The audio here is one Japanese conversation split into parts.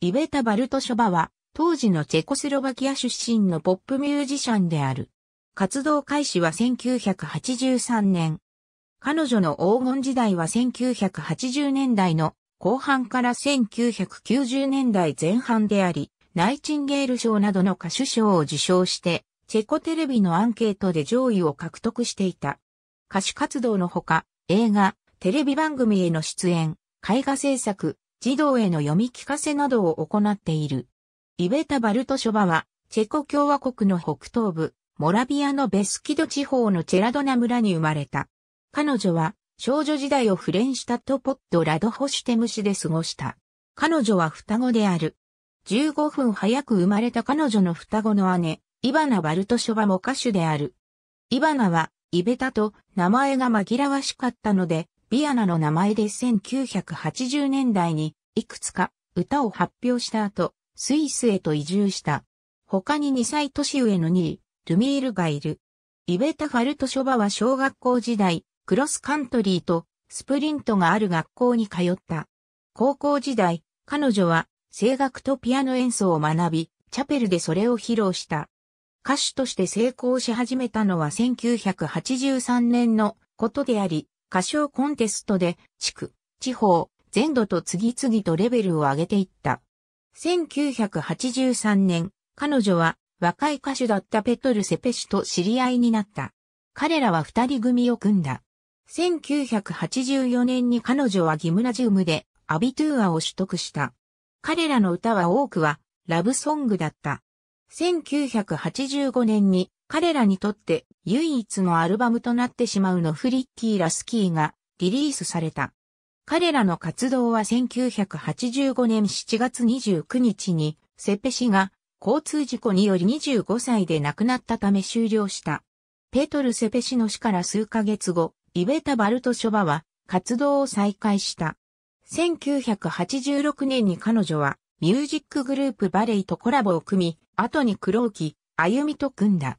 イベタ・バルトショバは、当時のチェコスロバキア出身のポップミュージシャンである。活動開始は1983年。彼女の黄金時代は1980年代の後半から1990年代前半であり、ナイチンゲール賞などの歌手賞を受賞して、チェコテレビのアンケートで上位を獲得していた。歌手活動のほか、映画、テレビ番組への出演、絵画制作、児童への読み聞かせなどを行っている。イベタ・バルトショバは、チェコ共和国の北東部、モラビアのベスキド地方のチェラドナ村に生まれた。彼女は、少女時代をフレンシュタットポッドラドホシュテム市で過ごした。彼女は双子である。15分早く生まれた彼女の双子の姉、イバナ・バルトショバも歌手である。イバナは、イベタと名前が紛らわしかったので、ビアナの名前で1980年代にいくつか歌を発表した後、スイスへと移住した。他に2歳年上の2位、ルミールがいる。イベタ・ファルト・ショバは小学校時代、クロスカントリーとスプリントがある学校に通った。高校時代、彼女は声楽とピアノ演奏を学び、チャペルでそれを披露した。歌手として成功し始めたのは1983年のことであり、歌唱コンテストで地区、地方、全土と次々とレベルを上げていった。1983年、彼女は若い歌手だったペトル・セペシュと知り合いになった。彼らは二人組を組んだ。1984年に彼女はギムラジウムでアビトゥーアを取得した。彼らの歌は多くはラブソングだった。1985年に彼らにとって唯一のアルバムとなってしまうのフリッキー・ラスキーがリリースされた。彼らの活動は1985年7月29日にセペ氏が交通事故により25歳で亡くなったため終了した。ペトル・セペ氏の死から数ヶ月後、イベタ・バルト・ショバは活動を再開した。1986年に彼女はミュージックグループバレイとコラボを組み、後に黒木、歩みと組んだ。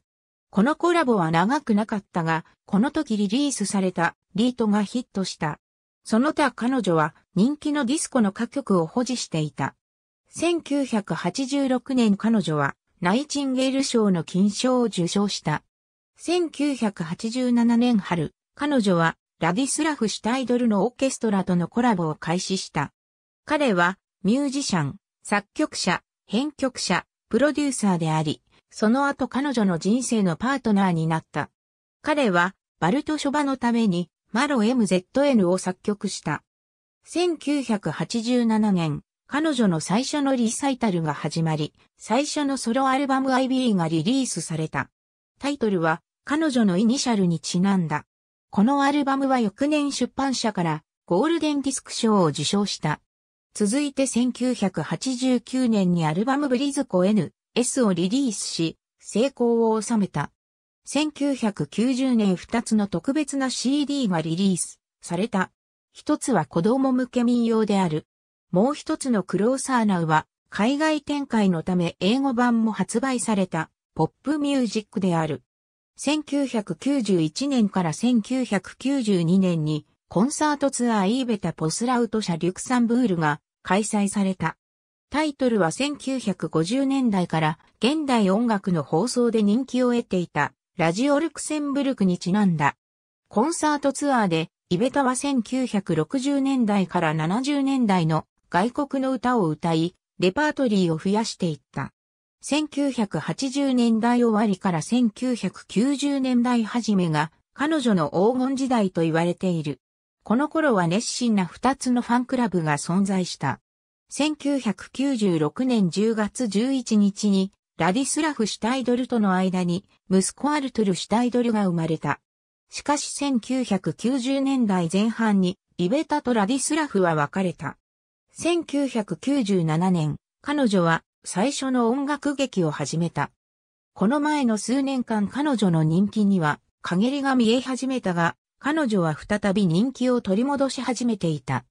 このコラボは長くなかったが、この時リリースされたリートがヒットした。その他彼女は人気のディスコの歌曲を保持していた。1986年彼女はナイチンゲール賞の金賞を受賞した。1987年春、彼女はラディスラフ・シュタイドルのオーケストラとのコラボを開始した。彼はミュージシャン、作曲者、編曲者、プロデューサーであり、その後彼女の人生のパートナーになった。彼は、バルト諸場のために、マロ MZN を作曲した。1987年、彼女の最初のリサイタルが始まり、最初のソロアルバム IB がリリースされた。タイトルは、彼女のイニシャルにちなんだ。このアルバムは翌年出版社からゴールデンディスク賞を受賞した。続いて1989年にアルバムブリズコ N S をリリースし、成功を収めた。1990年2つの特別な CD がリリースされた。一つは子供向け民謡である。もう一つのクローサーナウは海外展開のため英語版も発売されたポップミュージックである。1991年から1992年にコンサートツアーイーベタ・ポスラウト社リュクサンブールが開催された。タイトルは1950年代から現代音楽の放送で人気を得ていたラジオルクセンブルクにちなんだ。コンサートツアーでイベタは1960年代から70年代の外国の歌を歌い、レパートリーを増やしていった。1980年代終わりから1990年代初めが彼女の黄金時代と言われている。この頃は熱心な二つのファンクラブが存在した。1996年10月11日に、ラディスラフ・シュタイドルとの間に、息子アルトゥル・シュタイドルが生まれた。しかし1990年代前半に、リベタとラディスラフは別れた。1997年、彼女は最初の音楽劇を始めた。この前の数年間彼女の人気には、陰りが見え始めたが、彼女は再び人気を取り戻し始めていた。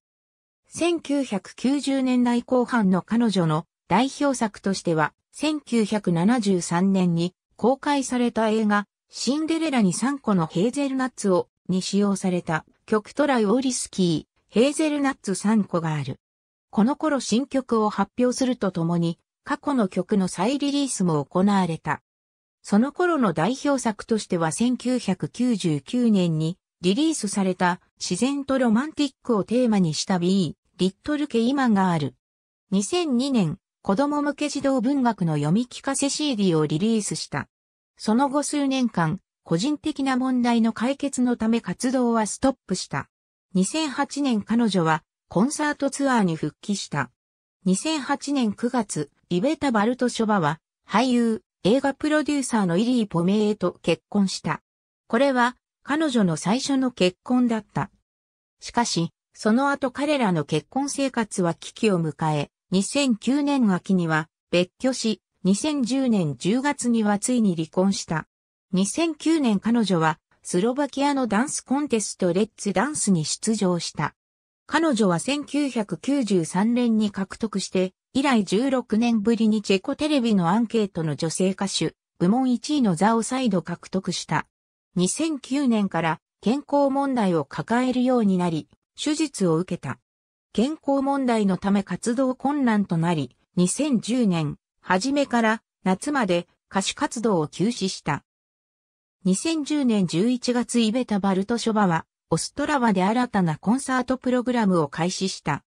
1990年代後半の彼女の代表作としては、1973年に公開された映画、シンデレラに3個のヘーゼルナッツをに使用された曲トライオリスキー、ヘーゼルナッツ3個がある。この頃新曲を発表するとともに、過去の曲の再リリースも行われた。その頃の代表作としては1999年にリリースされた自然とロマンティックをテーマにした B、リットルケイマンがある。2002年、子供向け児童文学の読み聞かせ CD をリリースした。その後数年間、個人的な問題の解決のため活動はストップした。2008年彼女はコンサートツアーに復帰した。2008年9月、リベタ・バルト・ショバは俳優、映画プロデューサーのイリー・ポメへと結婚した。これは彼女の最初の結婚だった。しかし、その後彼らの結婚生活は危機を迎え、2009年秋には別居し、2010年10月にはついに離婚した。2009年彼女はスロバキアのダンスコンテストレッツダンスに出場した。彼女は1993年に獲得して、以来16年ぶりにチェコテレビのアンケートの女性歌手、部門1位の座を再度獲得した。2009年から健康問題を抱えるようになり、手術を受けた。健康問題のため活動困難となり、2010年、初めから夏まで歌手活動を休止した。2010年11月イベタ・バルトショバは、オストラバで新たなコンサートプログラムを開始した。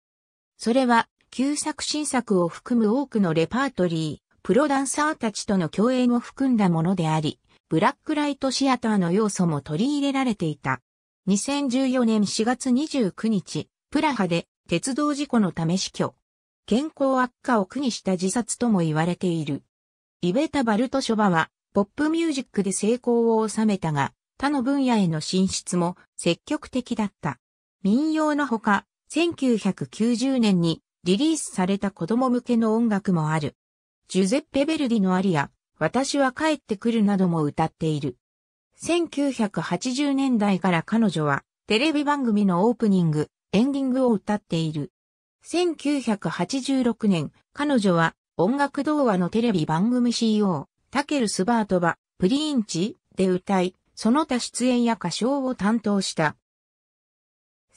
それは、旧作新作を含む多くのレパートリー、プロダンサーたちとの共演を含んだものであり、ブラックライトシアターの要素も取り入れられていた。2014年4月29日、プラハで鉄道事故のため死去。健康悪化を苦にした自殺とも言われている。イベタ・バルトショバは、ポップミュージックで成功を収めたが、他の分野への進出も積極的だった。民謡のほか、1990年にリリースされた子供向けの音楽もある。ジュゼッペ・ベルディのアリア、私は帰ってくるなども歌っている。1980年代から彼女はテレビ番組のオープニング、エンディングを歌っている。1986年、彼女は音楽童話のテレビ番組 CEO、タケル・スバートバ、プリンチで歌い、その他出演や歌唱を担当した。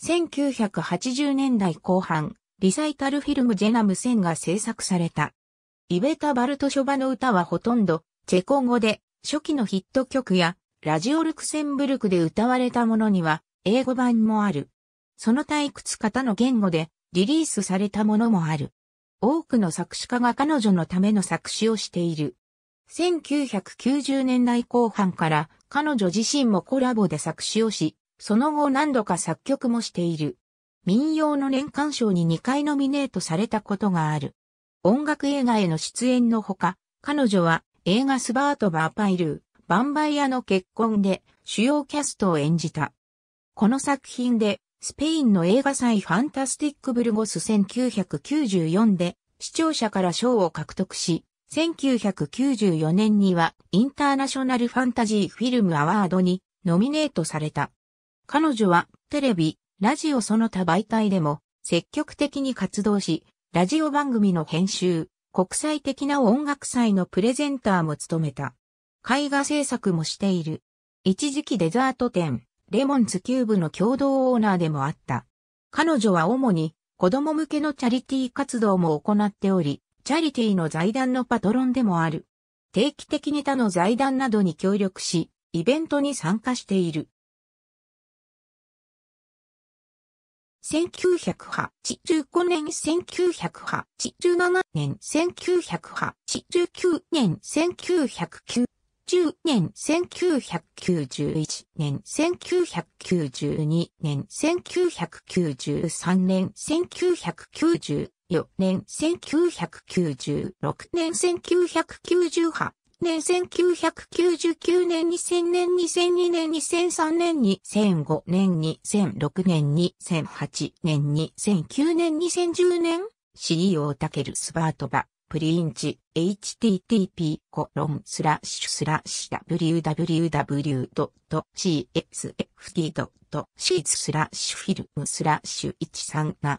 1980年代後半、リサイタルフィルムジェナム1000が制作された。イベタ・バルトショバの歌はほとんど、チェコ語で、初期のヒット曲や、ラジオルクセンブルクで歌われたものには、英語版もある。その他いくつか他の言語で、リリースされたものもある。多くの作詞家が彼女のための作詞をしている。1990年代後半から彼女自身もコラボで作詞をし、その後何度か作曲もしている。民謡の年間賞に2回ノミネートされたことがある。音楽映画への出演のほか、彼女は映画スバートバーパイルー、バンバイアの結婚で主要キャストを演じた。この作品で、スペインの映画祭ファンタスティックブルゴス1994で視聴者から賞を獲得し、1994年にはインターナショナルファンタジーフィルムアワードにノミネートされた。彼女はテレビ、ラジオその他媒体でも積極的に活動し、ラジオ番組の編集、国際的な音楽祭のプレゼンターも務めた。絵画制作もしている。一時期デザート店、レモンズキューブの共同オーナーでもあった。彼女は主に子供向けのチャリティー活動も行っており、チャリティーの財団のパトロンでもある。定期的に他の財団などに協力し、イベントに参加している。1985 0年、1987 0年、1989 0年、1909 10年、1991年、1992年、1993年、1994年、1996年、1998年、1999年、2000年、2002年、2003年、2005年、2006年、2008年、2009年、2010年 CEO タケル・スバートバ。プリンチ http コロンスラッシュスラッシュ www.csft.c スラッシュフィルムスラッシュ137671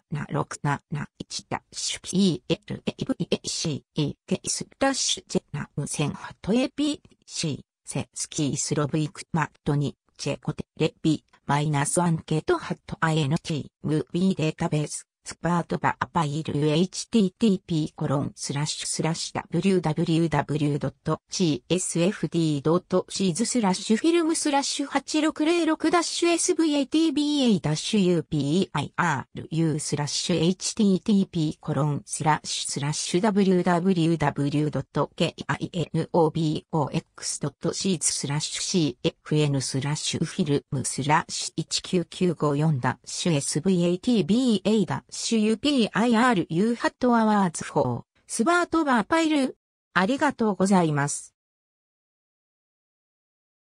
ダッシュ PLAVACE ケスラッシュジェナムセンハトエピ、シー、セスキースロブイクマットにチェコテレビマイナスアンケートハットア INT ムービーデータベーススパートバアパイル http コロンスラッシュスラッシュ w w w c s f d s e s スラッシュフィルムスラッシュ 8606-svatba-upiru スラッシュ http コロンスラッシュスラッシュ w w w k i n o b o x s e s スラッシュ cfn スラッシュフィルムスラッシュ1994ダッシュ svatba シュ UPIRU ハットアワーズ4、スバートバーパイル。ありがとうございます。